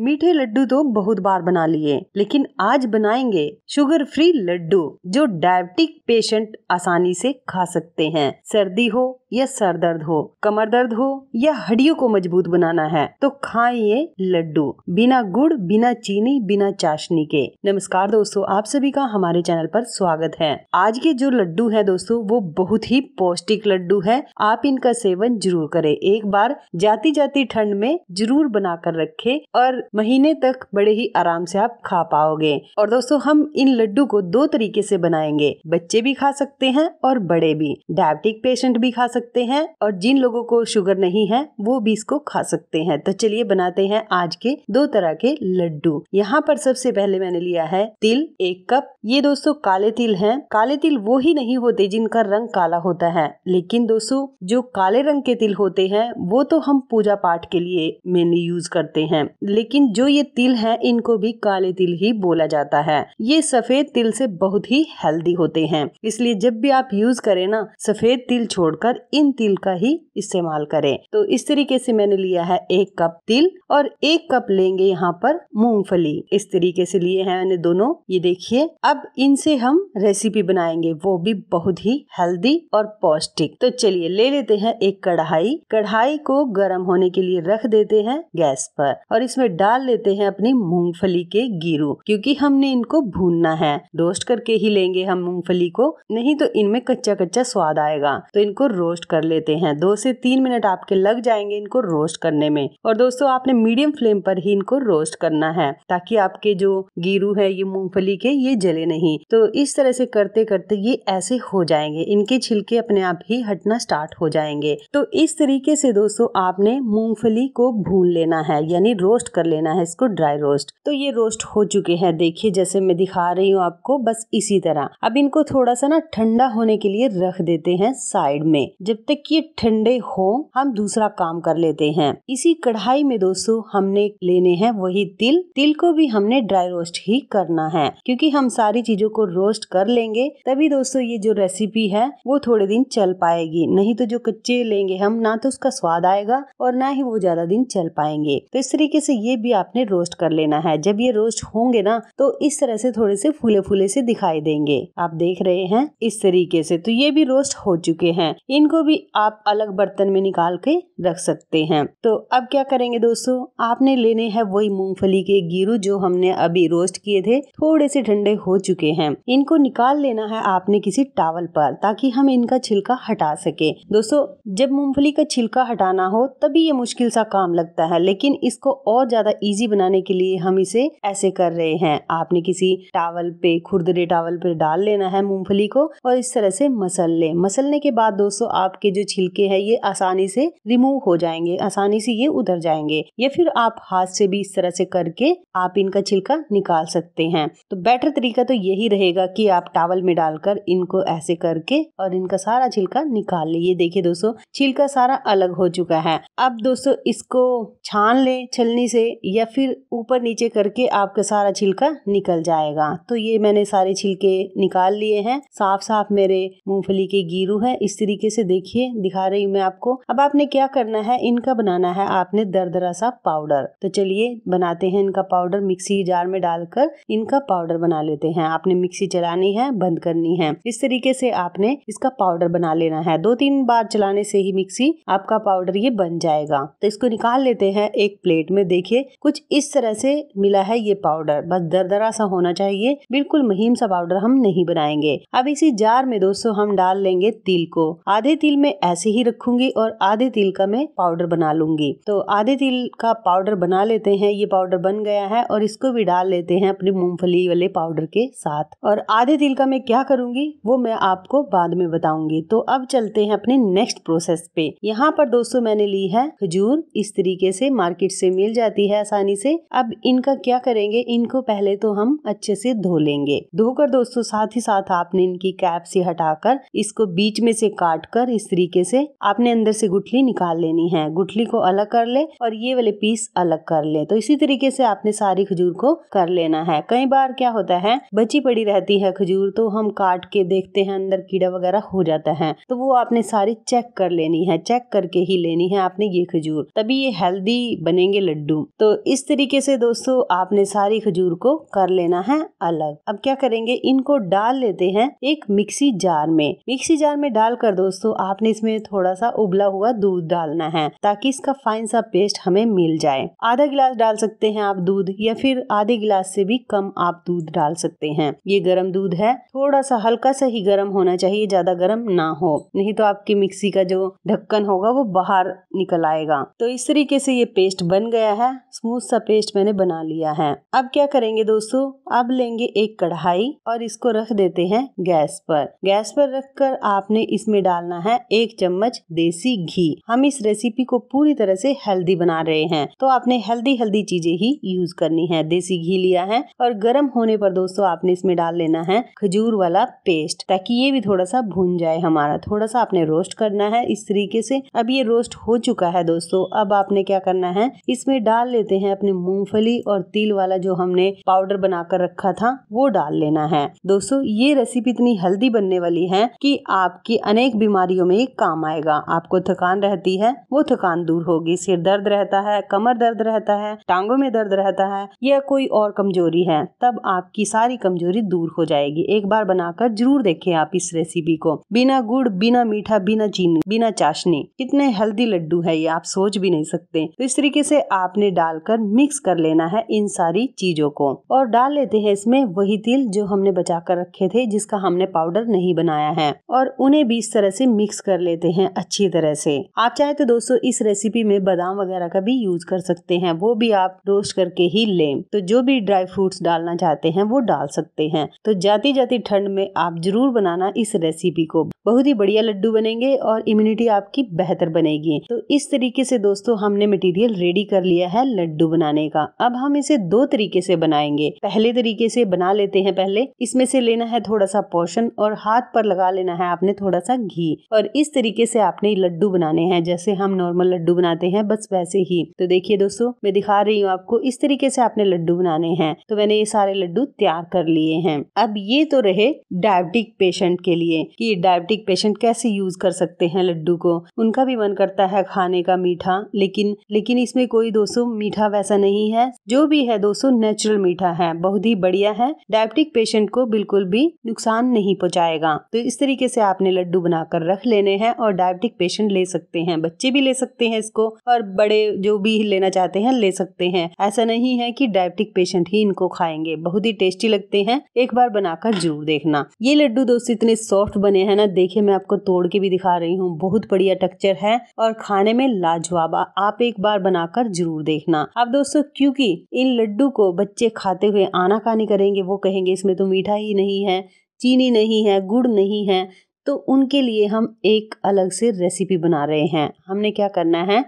मीठे लड्डू तो बहुत बार बना लिए लेकिन आज बनाएंगे शुगर फ्री लड्डू जो डायबिटिक पेशेंट आसानी से खा सकते हैं सर्दी हो या सर दर्द हो कमर दर्द हो या हड्डियों को मजबूत बनाना है तो खाएं ये लड्डू बिना गुड़ बिना चीनी बिना चाशनी के नमस्कार दोस्तों आप सभी का हमारे चैनल पर स्वागत है आज के जो लड्डू है दोस्तों वो बहुत ही पौष्टिक लड्डू है आप इनका सेवन जरूर करें एक बार जाती जाती ठंड में जरूर बना कर रखे और महीने तक बड़े ही आराम से आप खा पाओगे और दोस्तों हम इन लड्डू को दो तरीके से बनाएंगे बच्चे भी खा सकते हैं और बड़े भी डायबिटिक पेशेंट भी खा सकते हैं और जिन लोगों को शुगर नहीं है वो भी इसको खा सकते हैं तो चलिए बनाते हैं आज के दो तरह के लड्डू यहाँ पर सबसे पहले मैंने लिया है तिल एक कप ये दोस्तों काले तिल है काले तिल वो ही नहीं होते जिनका रंग काला होता है लेकिन दोस्तों जो काले रंग के तिल होते हैं वो तो हम पूजा पाठ के लिए मेनली यूज करते हैं लेकिन लेकिन जो ये तिल है इनको भी काले तिल ही बोला जाता है ये सफेद तिल से बहुत ही हेल्दी होते हैं इसलिए जब भी आप यूज करें ना सफेद तिल छोड़कर इन तिल का ही इस्तेमाल करें तो इस तरीके से मैंने लिया है एक कप तिल और एक कप लेंगे यहाँ पर मूंगफली इस तरीके से लिए हैं मैंने दोनों ये देखिए अब इनसे हम रेसिपी बनाएंगे वो भी बहुत ही हेल्दी और पौष्टिक तो चलिए ले लेते हैं एक कढ़ाई कढ़ाई को गर्म होने के लिए रख देते हैं गैस पर और इसमें डाल लेते हैं अपनी मूंगफली के गिरू क्योंकि हमने इनको भूनना है रोस्ट करके ही लेंगे हम मूंगफली को नहीं तो इनमें कच्चा कच्चा स्वाद आएगा तो इनको रोस्ट कर लेते हैं दो से तीन मिनट आपके लग जाएंगे इनको रोस्ट करने में और दोस्तों आपने मीडियम फ्लेम पर ही इनको रोस्ट करना है ताकि आपके जो गिरू है ये मूंगफली के ये जले नहीं तो इस तरह से करते करते ये ऐसे हो जाएंगे इनके छिलके अपने आप ही हटना स्टार्ट हो जाएंगे तो इस तरीके से दोस्तों आपने मूंगफली को भून लेना है यानी रोस्ट कर लेना है इसको ड्राई रोस्ट तो ये रोस्ट हो चुके हैं देखिए जैसे मैं दिखा रही हूँ आपको बस इसी तरह अब इनको थोड़ा सा ना ठंडा होने के लिए रख देते हैं साइड में जब तक ये ठंडे हो हम दूसरा काम कर लेते हैं इसी कढ़ाई में दोस्तों हमने लेने हैं वही तिल तिल को भी हमने ड्राई रोस्ट ही करना है क्योंकि हम सारी चीजों को रोस्ट कर लेंगे तभी दोस्तों ये जो रेसिपी है वो थोड़े दिन चल पाएगी नहीं तो जो कच्चे लेंगे हम ना तो उसका स्वाद आएगा और ना ही वो ज्यादा दिन चल पाएंगे तो इस तरीके से ये भी आपने रोस्ट कर लेना है जब ये रोस्ट होंगे ना तो इस तरह से थोड़े से फूले फूले से दिखाई देंगे आप देख रहे हैं इस तरीके से तो ये भी रोस्ट हो चुके हैं इनको भी आप अलग बर्तन में निकाल के रख सकते हैं तो अब क्या करेंगे दोस्तों आपने लेने हैं वही मूंगफली के गिरू जो हमने अभी रोस्ट किए थे थोड़े से ठंडे हो चुके हैं इनको निकाल लेना है आपने किसी टावल पर ताकि हम इनका छिलका हटा सके दोस्तों जब मूंगफली का छिलका हटाना हो तभी ये मुश्किल सा काम लगता है लेकिन इसको और ज्यादा इजी बनाने के लिए हम इसे ऐसे कर रहे हैं आपने किसी टावल पे खुरदरे टावल पे डाल लेना है मूंगफली को और इस तरह से मसल ले मसलने के बाद दोस्तों आपके जो छिलके हैं ये आसानी से रिमूव हो जाएंगे आसानी से ये उधर जाएंगे या फिर आप हाथ से भी इस तरह से करके आप इनका छिलका निकाल सकते हैं तो बेटर तरीका तो यही रहेगा कि आप टावल में डालकर इनको ऐसे करके और इनका सारा छिलका निकाल लें ये देखिए दोस्तों छिलका सारा अलग हो चुका है अब दोस्तों इसको छान ले छलनी से या फिर ऊपर नीचे करके आपका सारा छिलका निकल जाएगा तो ये मैंने सारे छिलके निकाल लिए हैं साफ साफ मेरे मूंगफली के गीरू है इस तरीके से देखिए दिखा रही हूँ मैं आपको अब आपने क्या करना है इनका बनाना है आपने दरदरा सा पाउडर तो चलिए बनाते हैं इनका पाउडर मिक्सी जार में डालकर इनका पाउडर बना लेते हैं आपने मिक्सी चलानी है बंद करनी है इस तरीके से आपने इसका पाउडर बना लेना है दो तीन बार चलाने से ही मिक्सी आपका पाउडर ये बन जाएगा तो इसको निकाल लेते हैं एक प्लेट में देखिए कुछ इस तरह से मिला है ये पाउडर बस दरदरा सा होना चाहिए बिल्कुल महीम सा पाउडर हम नहीं बनाएंगे अब इसी जार में दोस्तों हम डाल लेंगे तिल को आधे तिल में ऐसे ही रखूंगी और आधे तिल का मैं पाउडर बना लूंगी तो आधे तिल का पाउडर बना लेते हैं ये पाउडर बन गया है और इसको भी डाल लेते हैं अपने मूंगफली वाले पाउडर के साथ और आधे तिल का मैं क्या करूंगी वो मैं आपको बाद में बताऊंगी तो अब चलते हैं अपने नेक्स्ट प्रोसेस पे यहाँ पर दोस्तों मैंने ली है खजूर इस तरीके से मार्केट से मिल जाती है है आसानी से अब इनका क्या करेंगे इनको पहले तो हम अच्छे से धो लेंगे धोकर दोस्तों साथ ही साथ आपने इनकी कैप से हटाकर इसको बीच में से काट कर इस तरीके से आपने अंदर से गुठली निकाल लेनी है गुठली को अलग कर ले और ये वाले पीस अलग कर ले तो इसी तरीके से आपने सारी खजूर को कर लेना है कई बार क्या होता है बची पड़ी रहती है खजूर तो हम काट के देखते हैं अंदर कीड़ा वगैरह हो जाता है तो वो आपने सारी चेक कर लेनी है चेक करके ही लेनी है आपने ये खजूर तभी ये हेल्दी बनेंगे लड्डू तो तो इस तरीके से दोस्तों आपने सारी खजूर को कर लेना है अलग अब क्या करेंगे इनको डाल लेते हैं एक मिक्सी जार में मिक्सी जार में डालकर दोस्तों आपने इसमें थोड़ा सा उबला हुआ दूध डालना है ताकि इसका फाइन सा पेस्ट हमें मिल जाए आधा गिलास डाल सकते हैं आप दूध या फिर आधे गिलास से भी कम आप दूध डाल सकते हैं ये गर्म दूध है थोड़ा सा हल्का सा ही गर्म होना चाहिए ज्यादा गर्म ना हो नहीं तो आपकी मिक्सी का जो ढक्कन होगा वो बाहर निकल आएगा तो इस तरीके से ये पेस्ट बन गया है स्मूथ सा पेस्ट मैंने बना लिया है अब क्या करेंगे दोस्तों अब लेंगे एक कढ़ाई और इसको रख देते हैं गैस पर गैस पर रखकर आपने इसमें डालना है एक चम्मच देसी घी हम इस रेसिपी को पूरी तरह से हेल्दी बना रहे हैं तो आपने हेल्दी हेल्दी चीजें ही यूज करनी है देसी घी लिया है और गर्म होने पर दोस्तों आपने इसमें डाल लेना है खजूर वाला पेस्ट ताकि ये भी थोड़ा सा भून जाए हमारा थोड़ा सा आपने रोस्ट करना है इस तरीके से अब ये रोस्ट हो चुका है दोस्तों अब आपने क्या करना है इसमें डाल ले लेते हैं अपने मूंगफली और तिल वाला जो हमने पाउडर बनाकर रखा था वो डाल लेना है दोस्तों ये रेसिपी इतनी हेल्दी बनने वाली है कि आपकी अनेक बीमारियों में काम आएगा आपको थकान रहती है वो थकान दूर होगी सिर दर्द रहता है कमर दर्द रहता है टांगों में दर्द रहता है या कोई और कमजोरी है तब आपकी सारी कमजोरी दूर हो जाएगी एक बार बनाकर जरूर देखें आप इस रेसिपी को बिना गुड़ बिना मीठा बिना चीनी बिना चाशनी कितने हेल्दी लड्डू है ये आप सोच भी नहीं सकते तो इस तरीके से आपने डाल डालकर मिक्स कर लेना है इन सारी चीजों को और डाल लेते हैं इसमें वही तिल जो हमने बचा कर रखे थे जिसका हमने पाउडर नहीं बनाया है और उन्हें भी इस तरह से मिक्स कर लेते हैं अच्छी तरह से आप चाहे तो दोस्तों इस रेसिपी में बादाम वगैरह का भी यूज कर सकते हैं वो भी आप रोस्ट करके ही ले तो जो भी ड्राई फ्रूट डालना चाहते हैं वो डाल सकते हैं तो जाती जाती ठंड में आप जरूर बनाना इस रेसिपी को बहुत ही बढ़िया लड्डू बनेंगे और इम्यूनिटी आपकी बेहतर बनेगी तो इस तरीके से दोस्तों हमने मटेरियल रेडी कर लिया है लड्डू बनाने का अब हम इसे दो तरीके से बनाएंगे पहले तरीके से बना लेते हैं पहले इसमें से लेना है थोड़ा सा पोषण और हाथ पर लगा लेना है आपने थोड़ा सा घी और इस तरीके से आपने लड्डू बनाने हैं जैसे हम नॉर्मल लड्डू बनाते हैं बस वैसे ही तो देखिए दोस्तों मैं दिखा रही हूँ आपको इस तरीके से आपने लड्डू बनाने हैं तो मैंने ये सारे लड्डू तैयार कर लिए हैं अब ये तो रहे डायबिटिक पेशेंट के लिए कि डायबिटिक पेशेंट कैसे यूज कर सकते हैं लड्डू को उनका भी मन करता है खाने का मीठा लेकिन लेकिन इसमें कोई दोस्तों मीठा मीठा वैसा नहीं है जो भी है दोस्तों नेचुरल मीठा है बहुत ही बढ़िया है डायबिटिक पेशेंट को बिल्कुल भी नुकसान नहीं पहुंचाएगा तो इस तरीके से आपने लड्डू बनाकर रख लेने हैं और डायबिटिक पेशेंट ले सकते हैं बच्चे भी ले सकते हैं इसको और बड़े जो भी लेना चाहते हैं ले सकते हैं ऐसा नहीं है कि डायबिटिक पेशेंट ही इनको खाएंगे बहुत ही टेस्टी लगते हैं एक बार बनाकर जरूर देखना ये लड्डू दोस्तों इतने सॉफ्ट बने हैं ना देखे मैं आपको तोड़ के भी दिखा रही हूँ बहुत बढ़िया टेक्चर है और खाने में लाजवाब आप एक बार बनाकर जरूर देखना अब दोस्तों क्योंकि इन लड्डू को बच्चे खाते हुए आनाकानी करेंगे वो कहेंगे इसमें तो मीठा ही नहीं है चीनी नहीं है गुड़ नहीं है तो उनके लिए हम एक अलग से रेसिपी बना रहे हैं हमने क्या करना है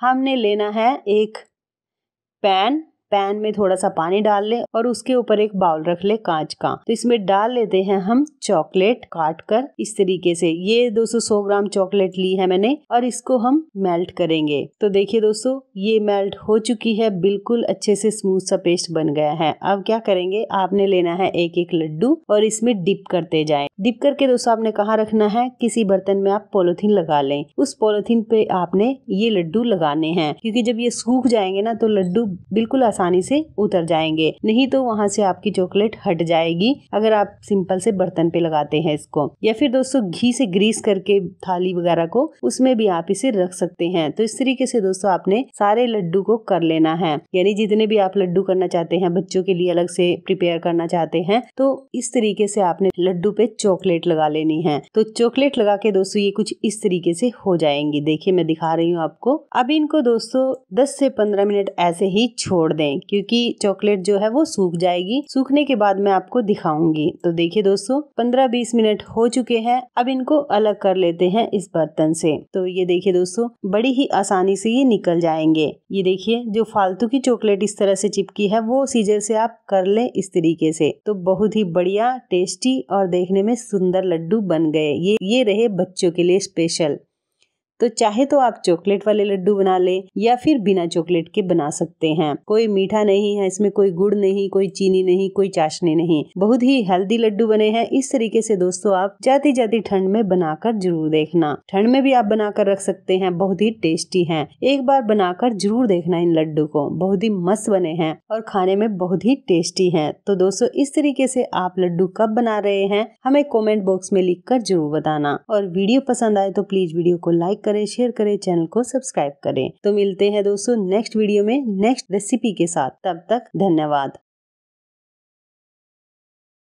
हमने लेना है एक पैन पैन में थोड़ा सा पानी डाल लें और उसके ऊपर एक बाउल रख ले कांच का तो इसमें डाल लेते हैं हम चॉकलेट काट कर इस तरीके से ये 200 ग्राम चॉकलेट ली है मैंने और इसको हम मेल्ट करेंगे तो देखिए दोस्तों ये मेल्ट हो चुकी है बिल्कुल अच्छे से स्मूथ सा पेस्ट बन गया है अब क्या करेंगे आपने लेना है एक एक लड्डू और इसमें डिप करते जाए डिप करके दोस्तों आपने कहा रखना है किसी बर्तन में आप पोलोथीन लगा ले उस पोलोथीन पे आपने ये लड्डू लगाने हैं क्यूँकी जब ये सूख जाएंगे ना तो लड्डू बिल्कुल आसान आसानी से उतर जाएंगे नहीं तो वहाँ से आपकी चॉकलेट हट जाएगी अगर आप सिंपल से बर्तन पे लगाते हैं इसको या फिर दोस्तों घी से ग्रीस करके थाली वगैरह को उसमें भी आप इसे रख सकते हैं तो इस तरीके से दोस्तों आपने सारे लड्डू को कर लेना है यानी जितने भी आप लड्डू करना चाहते हैं बच्चों के लिए अलग से प्रिपेयर करना चाहते हैं तो इस तरीके से आपने लड्डू पे चॉकलेट लगा लेनी है तो चॉकलेट लगा के दोस्तों ये कुछ इस तरीके से हो जाएंगी देखिए मैं दिखा रही हूँ आपको अब इनको दोस्तों दस से पंद्रह मिनट ऐसे ही छोड़ दें दें क्योंकि चॉकलेट जो है वो सूख जाएगी सूखने के बाद मैं आपको दिखाऊंगी तो देखिए दोस्तों पंद्रह बीस मिनट हो चुके हैं अब इनको अलग कर लेते हैं इस बर्तन से तो ये देखिए दोस्तों बड़ी ही आसानी से ये निकल जाएंगे ये देखिए जो फालतू की चॉकलेट इस तरह से चिपकी है वो सीजर से आप कर ले इस तरीके से तो बहुत ही बढ़िया टेस्टी और देखने में सुंदर लड्डू बन गए ये ये रहे बच्चों के लिए स्पेशल तो चाहे तो आप चॉकलेट वाले लड्डू बना लें या फिर बिना चॉकलेट के बना सकते हैं कोई मीठा नहीं है इसमें कोई गुड़ नहीं कोई चीनी नहीं कोई चाशनी नहीं बहुत ही हेल्दी लड्डू बने हैं इस तरीके से दोस्तों आप जाती जाती ठंड में बनाकर जरूर देखना ठंड में भी आप बनाकर रख सकते हैं बहुत ही टेस्टी है एक बार बनाकर जरूर देखना इन लड्डू को बहुत ही मस्त बने हैं और खाने में बहुत ही टेस्टी है तो दोस्तों इस तरीके से आप लड्डू कब बना रहे हैं हमें कॉमेंट बॉक्स में लिख जरूर बताना और वीडियो पसंद आए तो प्लीज वीडियो को लाइक करें शेयर करें चैनल को सब्सक्राइब करें तो मिलते हैं दोस्तों नेक्स्ट वीडियो में नेक्स्ट रेसिपी के साथ तब तक धन्यवाद